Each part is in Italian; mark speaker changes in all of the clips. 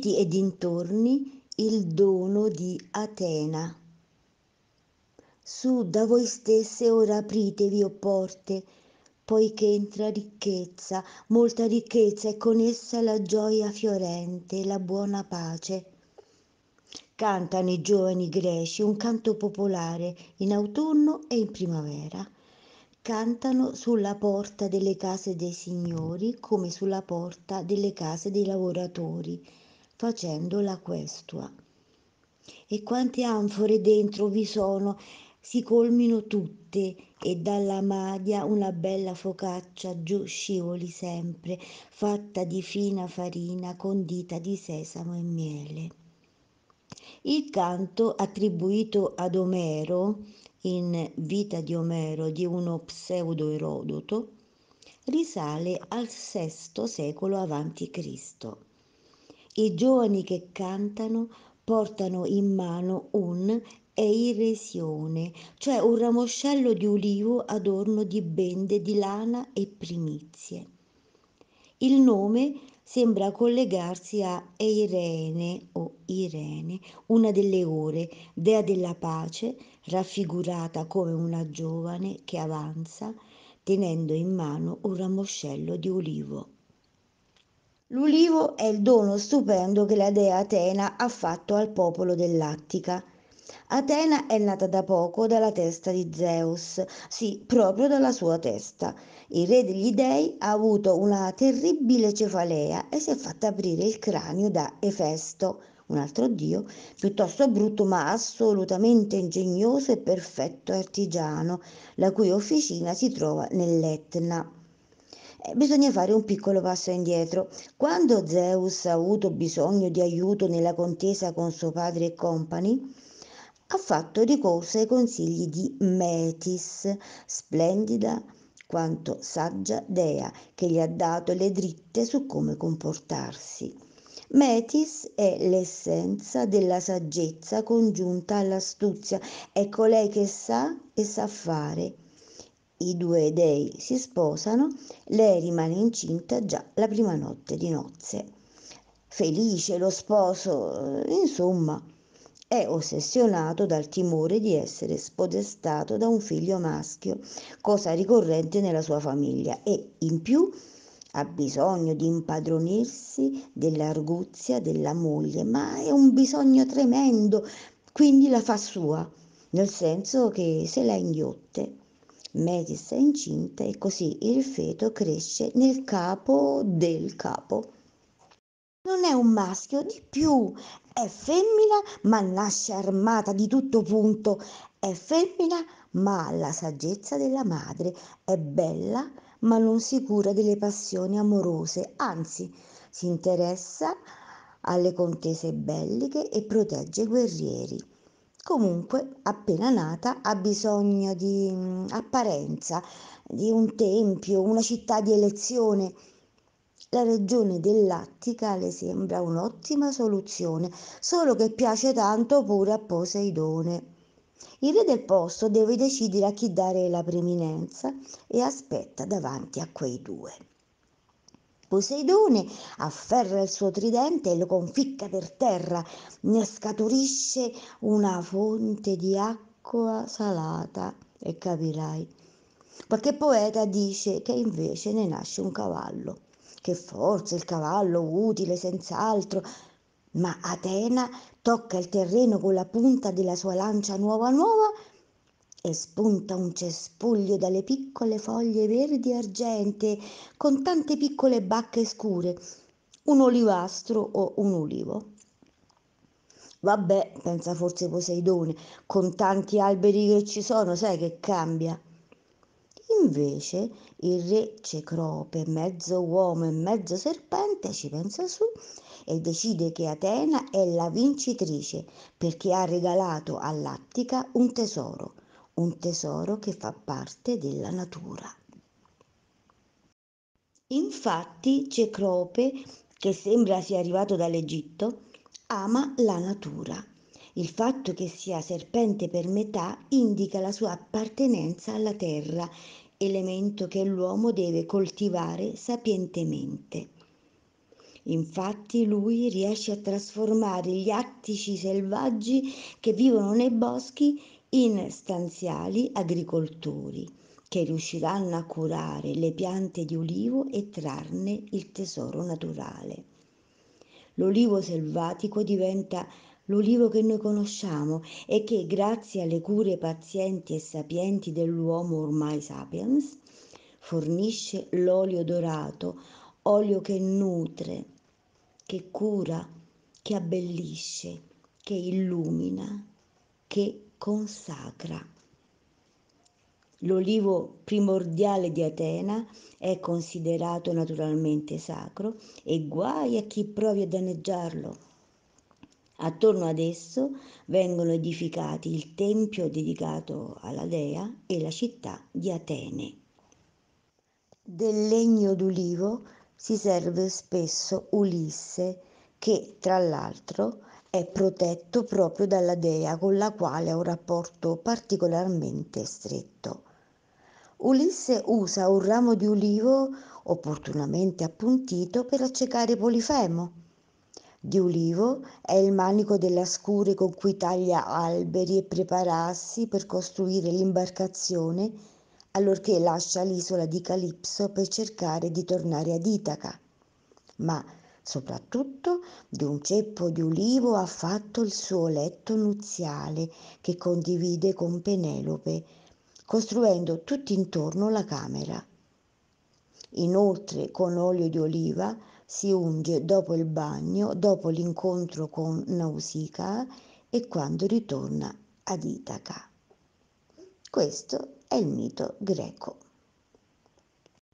Speaker 1: Criti e dintorni il dono di Atena. Su da voi stesse ora apritevi o porte, poiché entra ricchezza, molta ricchezza e con essa la gioia fiorente, la buona pace. Cantano i giovani greci un canto popolare in autunno e in primavera. Cantano sulla porta delle case dei signori come sulla porta delle case dei lavoratori facendo la questua. E quante anfore dentro vi sono, si colmino tutte e dalla madia una bella focaccia giù scivoli sempre, fatta di fina farina condita di sesamo e miele. Il canto attribuito ad Omero in Vita di Omero di uno pseudo Erodoto risale al VI secolo a.C. I giovani che cantano portano in mano un eiresione, cioè un ramoscello di ulivo adorno di bende di lana e primizie. Il nome sembra collegarsi a Eirene o Irene, una delle ore, dea della pace, raffigurata come una giovane che avanza tenendo in mano un ramoscello di ulivo. L'ulivo è il dono stupendo che la dea Atena ha fatto al popolo dell'Attica. Atena è nata da poco dalla testa di Zeus, sì, proprio dalla sua testa. Il re degli dei ha avuto una terribile cefalea e si è fatta aprire il cranio da Efesto, un altro dio, piuttosto brutto ma assolutamente ingegnoso e perfetto artigiano, la cui officina si trova nell'Etna eh, bisogna fare un piccolo passo indietro. Quando Zeus ha avuto bisogno di aiuto nella contesa con suo padre e compagni, ha fatto ricorso ai consigli di Metis, splendida quanto saggia dea, che gli ha dato le dritte su come comportarsi. Metis è l'essenza della saggezza congiunta all'astuzia, è colei ecco, che sa e sa fare i due dei si sposano, lei rimane incinta già la prima notte di nozze. Felice lo sposo, eh, insomma, è ossessionato dal timore di essere spodestato da un figlio maschio, cosa ricorrente nella sua famiglia, e in più ha bisogno di impadronirsi dell'arguzia della moglie, ma è un bisogno tremendo, quindi la fa sua, nel senso che se la inghiotte. Metis è incinta e così il feto cresce nel capo del capo. Non è un maschio, di più, è femmina ma nasce armata di tutto punto, è femmina ma ha la saggezza della madre, è bella ma non si cura delle passioni amorose, anzi si interessa alle contese belliche e protegge i guerrieri. Comunque, appena nata, ha bisogno di mh, mm, apparenza, di un tempio, una città di elezione. La regione dell'Attica le sembra un'ottima soluzione, solo che piace tanto pure a Poseidone. Il re del posto deve decidere a chi dare la preminenza e aspetta davanti a quei due. Poseidone afferra il suo tridente e lo conficca per terra, ne scaturisce una fonte di acqua salata e capirai. Qualche poeta dice che invece ne nasce un cavallo, che forse il cavallo utile senz'altro, ma Atena tocca il terreno con la punta della sua lancia nuova nuova e spunta un cespuglio dalle piccole foglie verdi e argente con tante piccole bacche scure, un olivastro o un ulivo. Vabbè, pensa forse Poseidone, con tanti alberi che ci sono, sai che cambia. Invece il re Cecrope, mezzo uomo e mezzo serpente, ci pensa su e decide che Atena è la vincitrice perché ha regalato all'Attica un tesoro un tesoro che fa parte della natura. Infatti Cecrope, che sembra sia arrivato dall'Egitto, ama la natura. Il fatto che sia serpente per metà indica la sua appartenenza alla terra, elemento che l'uomo deve coltivare sapientemente. Infatti lui riesce a trasformare gli attici selvaggi che vivono nei boschi in stanziali agricoltori che riusciranno a curare le piante di olivo e trarne il tesoro naturale. L'olivo selvatico diventa l'olivo che noi conosciamo e che grazie alle cure pazienti e sapienti dell'uomo ormai sapiens fornisce l'olio dorato, olio che nutre, che cura, che abbellisce, che illumina, che consacra. L'olivo primordiale di Atena è considerato naturalmente sacro e guai a chi provi a danneggiarlo. Attorno ad esso vengono edificati il tempio dedicato alla dea e la città di Atene. Del legno d'olivo si serve spesso Ulisse che, tra l'altro, è protetto proprio dalla dea con la quale ha un rapporto particolarmente stretto. Ulisse usa un ramo di ulivo opportunamente appuntito per accecare Polifemo. Di ulivo è il manico della scure con cui taglia alberi e prepararsi per costruire l'imbarcazione allorché lascia l'isola di Calipso per cercare di tornare ad Itaca. Ma Soprattutto di un ceppo di ulivo ha fatto il suo letto nuziale che condivide con Penelope, costruendo tutt'intorno la camera. Inoltre con olio di oliva si unge dopo il bagno, dopo l'incontro con Nausicaa e quando ritorna ad Itaca. Questo è il mito greco.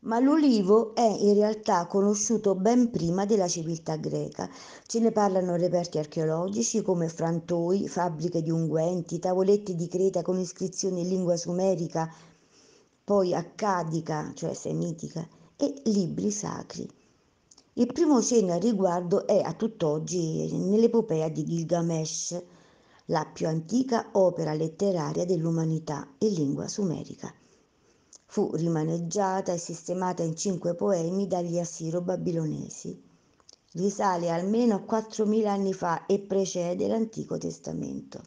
Speaker 1: Ma l'olivo è in realtà conosciuto ben prima della civiltà greca. Ce ne parlano reperti archeologici come frantoi, fabbriche di unguenti, tavoletti di Creta con iscrizioni in lingua sumerica, poi accadica, cioè semitica, e libri sacri. Il primo cenno al riguardo è a tutt'oggi nell'epopea di Gilgamesh, la più antica opera letteraria dell'umanità in lingua sumerica fu rimaneggiata e sistemata in cinque poemi dagli assiro-babilonesi. Risale almeno a 4.000 anni fa e precede l'Antico Testamento.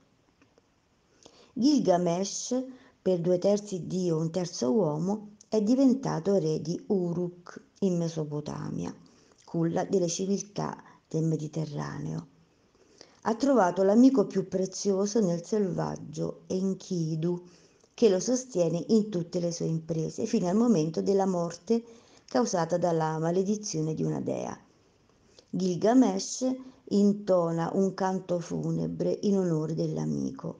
Speaker 1: Gilgamesh, per due terzi Dio e un terzo uomo, è diventato re di Uruk in Mesopotamia, culla delle civiltà del Mediterraneo. Ha trovato l'amico più prezioso nel selvaggio Enkidu, che lo sostiene in tutte le sue imprese, fino al momento della morte causata dalla maledizione di una dea. Gilgamesh intona un canto funebre in onore dell'amico.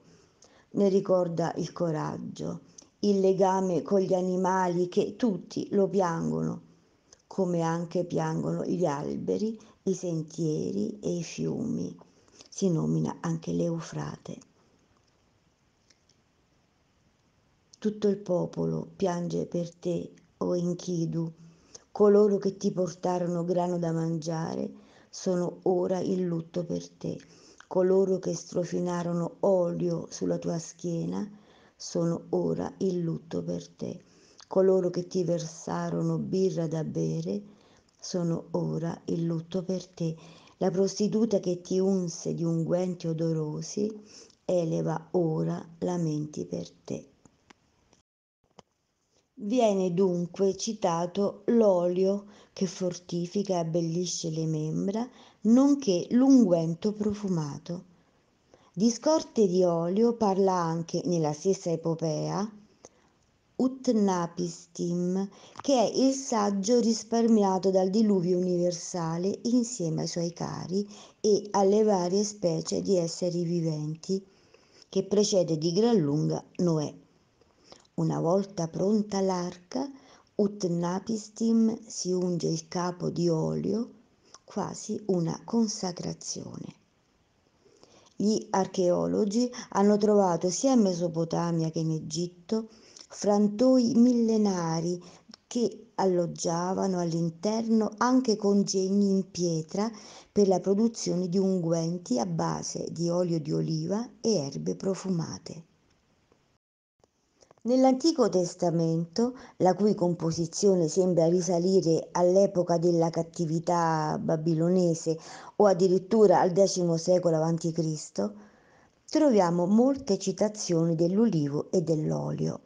Speaker 1: Ne ricorda il coraggio, il legame con gli animali che tutti lo piangono, come anche piangono gli alberi, i sentieri e i fiumi. Si nomina anche l'Eufrate. Tutto il popolo piange per te, o oh Enkidu. Coloro che ti portarono grano da mangiare sono ora in lutto per te. Coloro che strofinarono olio sulla tua schiena sono ora in lutto per te. Coloro che ti versarono birra da bere sono ora in lutto per te. La prostituta che ti unse di unguenti odorosi eleva ora lamenti per te. Viene dunque citato l'olio che fortifica e abbellisce le membra, nonché l'unguento profumato. Di scorte di olio parla anche nella stessa epopea Utnapistim, che è il saggio risparmiato dal diluvio universale insieme ai suoi cari e alle varie specie di esseri viventi, che precede di gran lunga Noè. Una volta pronta l'arca, ut napistim si unge il capo di olio, quasi una consacrazione. Gli archeologi hanno trovato sia in Mesopotamia che in Egitto frantoi millenari che alloggiavano all'interno anche congegni in pietra per la produzione di unguenti a base di olio di oliva e erbe profumate. Nell'Antico Testamento, la cui composizione sembra risalire all'epoca della cattività babilonese o addirittura al X secolo a.C., troviamo molte citazioni dell'ulivo e dell'olio.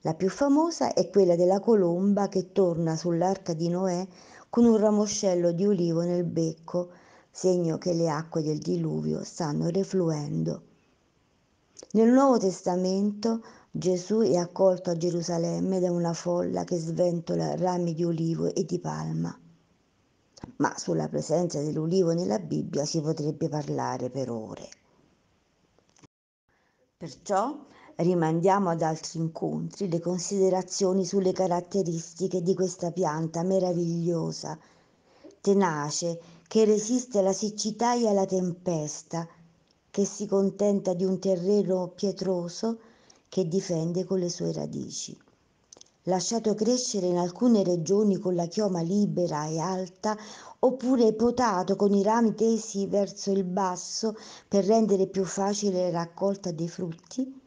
Speaker 1: La più famosa è quella della colomba che torna sull'arca di Noè con un ramoscello di ulivo nel becco, segno che le acque del diluvio stanno refluendo. Nel Nuovo Testamento Gesù è accolto a Gerusalemme da una folla che sventola rami di olivo e di palma. Ma sulla presenza dell'ulivo nella Bibbia si potrebbe parlare per ore. Perciò rimandiamo ad altri incontri le considerazioni sulle caratteristiche di questa pianta meravigliosa, tenace, che resiste alla siccità e alla tempesta, che si contenta di un terreno pietroso, che difende con le sue radici. Lasciato crescere in alcune regioni con la chioma libera e alta, oppure potato con i rami tesi verso il basso per rendere più facile la raccolta dei frutti,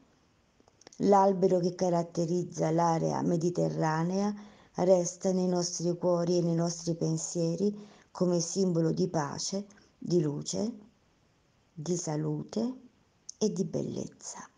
Speaker 1: l'albero che caratterizza l'area mediterranea resta nei nostri cuori e nei nostri pensieri come simbolo di pace, di luce, di salute e di bellezza.